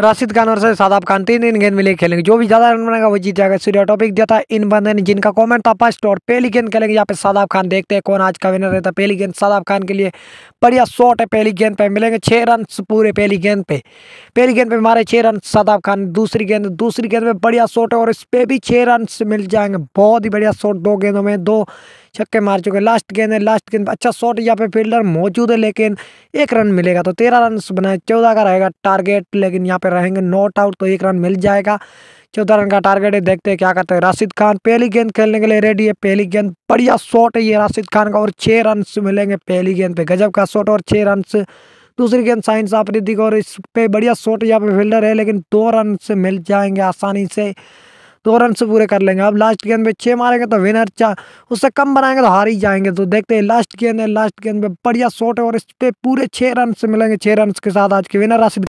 राशिद खान और शादाब खान तीन तीन गेंद मिले खेलेंगे जो भी ज़्यादा रन बनाएगा वो जीत जाएगा सूर्या टॉपिक दिया था इन बंदे ने जिनका कमेंट था फर्स्ट और पहली गेंद खेलेंगे यहाँ पे शादाब खान देखते हैं कौन आज का विनर रहता है पहली गेंद शादाब खान के लिए बढ़िया शॉट है पहली गेंद पे मिलेंगे छः रन पूरे पहली गेंद पे पहली गेंद पे मारे छः रन शादाब खान दूसरी गेंद दूसरी गेंद में बढ़िया शॉट है और इस पर भी छः रन मिल जाएंगे बहुत ही बढ़िया शॉट दो गेंदों में दो छक्के मार चुके लास्ट गेंद है लास्ट गेंद अच्छा शॉट यहाँ पे फील्डर मौजूद है लेकिन एक रन मिलेगा तो तेरह रन बनाए चौदह का रहेगा टारगेट लेकिन यहाँ पे पर रहेंगे नॉट आउट तो एक रन मिल जाएगा चौदह रन का टारगेट है देखते हैं क्या करते हैं राशिद खान पहली गेंद खेलने के लिए रेडी है पहली गेंद बढ़िया शॉट है ये राशिद खान का और छः रन मिलेंगे पहली गेंद पे गजब का शॉट और छः रन दूसरी गेंद साइंस साफ रिदिक और इस पे बढ़िया शॉट यहाँ पे फील्डर है लेकिन दो रन से मिल जाएंगे आसानी से दो रन से पूरे कर लेंगे अब लास्ट गेंद में छः मारेंगे तो विनर चार उससे कम बनाएंगे तो हार ही जाएंगे तो देखते हैं लास्ट गेंद है लास्ट गेंद में बढ़िया शॉट है और इस पर पूरे छः रन से मिलेंगे छः रन के साथ आज के विनर राशि